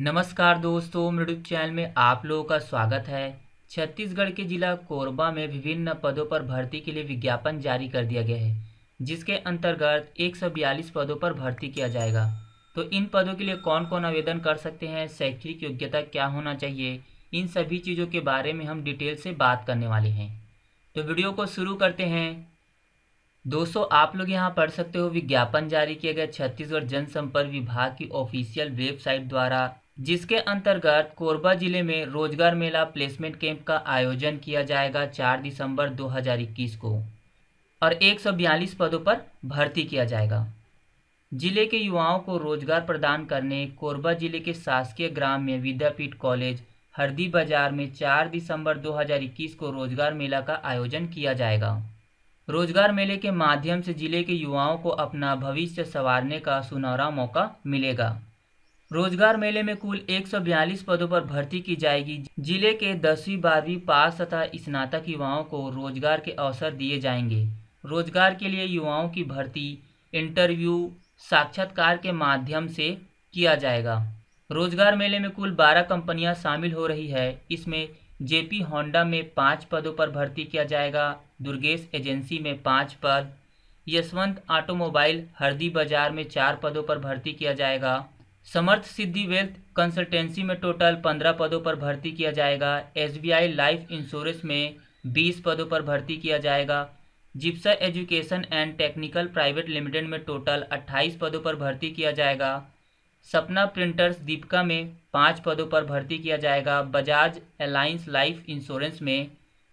नमस्कार दोस्तों मृडुप चैनल में आप लोगों का स्वागत है छत्तीसगढ़ के जिला कोरबा में विभिन्न पदों पर भर्ती के लिए विज्ञापन जारी कर दिया गया है जिसके अंतर्गत 142 पदों पर भर्ती किया जाएगा तो इन पदों के लिए कौन कौन आवेदन कर सकते हैं शैक्षणिक योग्यता क्या होना चाहिए इन सभी चीज़ों के बारे में हम डिटेल से बात करने वाले हैं तो वीडियो को शुरू करते हैं दोस्तों आप लोग यहाँ पढ़ सकते हो विज्ञापन जारी किया गया छत्तीसगढ़ जनसंपर्क विभाग की ऑफिशियल वेबसाइट द्वारा जिसके अंतर्गत कोरबा जिले में रोजगार मेला प्लेसमेंट कैंप का आयोजन किया जाएगा 4 दिसंबर 2021 को और 142 पदों पर भर्ती किया जाएगा जिले के युवाओं को रोजगार प्रदान करने कोरबा जिले के शासकीय ग्राम में विद्यापीठ कॉलेज हरदी बाजार में 4 दिसंबर 2021 को रोजगार मेला का आयोजन किया जाएगा रोजगार मेले के माध्यम से जिले के युवाओं को अपना भविष्य संवारने का सुनहरा मौका मिलेगा रोजगार मेले में कुल 142 पदों पर भर्ती की जाएगी जिले के दसवीं बारहवीं पास तथा स्नातक युवाओं को रोजगार के अवसर दिए जाएंगे रोजगार के लिए युवाओं की भर्ती इंटरव्यू साक्षात्कार के माध्यम से किया जाएगा रोजगार मेले में कुल 12 कंपनियां शामिल हो रही है इसमें जेपी होंडा में पाँच पदों पर भर्ती किया जाएगा दुर्गेश एजेंसी में पाँच पद यशवंत ऑटोमोबाइल हरदी बाजार में चार पदों पर भर्ती किया जाएगा समर्थ सिद्धि वेल्थ कंसल्टेंसी में टोटल पंद्रह पदों पर भर्ती किया जाएगा एसबीआई लाइफ इंश्योरेंस में बीस पदों पर भर्ती किया जाएगा Jipsa education and technical private limited में टोटल अट्ठाईस पदों पर भर्ती किया जाएगा सपना प्रिंटर्स दीपिका में पाँच पदों पर भर्ती किया जाएगा बजाज अलायंस लाइफ इंश्योरेंस में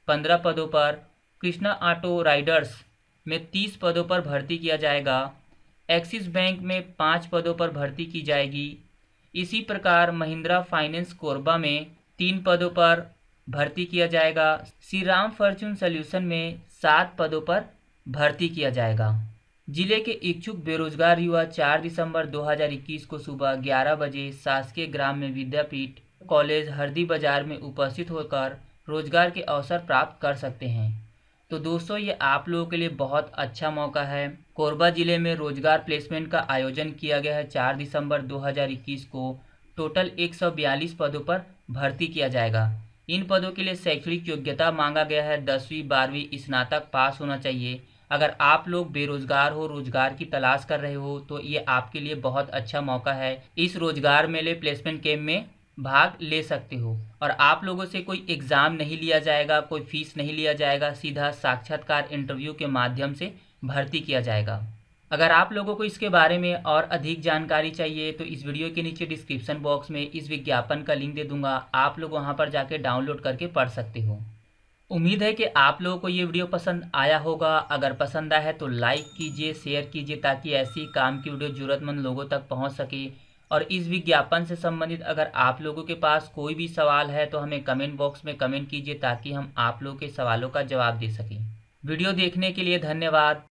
पंद्रह पदों पर कृष्णा ऑटो राइडर्स में तीस पदों पर भर्ती किया जाएगा एक्सिस बैंक में पाँच पदों पर भर्ती की जाएगी इसी प्रकार महिंद्रा फाइनेंस कोरबा में तीन पदों पर भर्ती किया जाएगा श्री राम फॉर्चून सोल्यूशन में सात पदों पर भर्ती किया जाएगा जिले के इच्छुक बेरोजगार युवा 4 दिसंबर 2021 को सुबह 11 बजे शासकीय ग्राम्य विद्यापीठ कॉलेज हरदी बाजार में उपस्थित होकर रोजगार के अवसर प्राप्त कर सकते हैं तो दोस्तों ये आप लोगों के लिए बहुत अच्छा मौका है कोरबा ज़िले में रोजगार प्लेसमेंट का आयोजन किया गया है चार दिसंबर 2021 को टोटल 142 पदों पर भर्ती किया जाएगा इन पदों के लिए शैक्षणिक योग्यता मांगा गया है दसवीं बारहवीं स्नातक पास होना चाहिए अगर आप लोग बेरोजगार हो रोजगार की तलाश कर रहे हो तो ये आपके लिए बहुत अच्छा मौका है इस रोजगार मेले प्लेसमेंट कैम्प में भाग ले सकते हो और आप लोगों से कोई एग्ज़ाम नहीं लिया जाएगा कोई फीस नहीं लिया जाएगा सीधा साक्षात्कार इंटरव्यू के माध्यम से भर्ती किया जाएगा अगर आप लोगों को इसके बारे में और अधिक जानकारी चाहिए तो इस वीडियो के नीचे डिस्क्रिप्शन बॉक्स में इस विज्ञापन का लिंक दे दूंगा आप लोग वहां पर जाके डाउनलोड करके पढ़ सकते हो उम्मीद है कि आप लोगों को ये वीडियो पसंद आया होगा अगर पसंद आया है तो लाइक कीजिए शेयर कीजिए ताकि ऐसी काम की वीडियो ज़रूरतमंद लोगों तक पहुँच सके और इस विज्ञापन से संबंधित अगर आप लोगों के पास कोई भी सवाल है तो हमें कमेंट बॉक्स में कमेंट कीजिए ताकि हम आप लोगों के सवालों का जवाब दे सकें वीडियो देखने के लिए धन्यवाद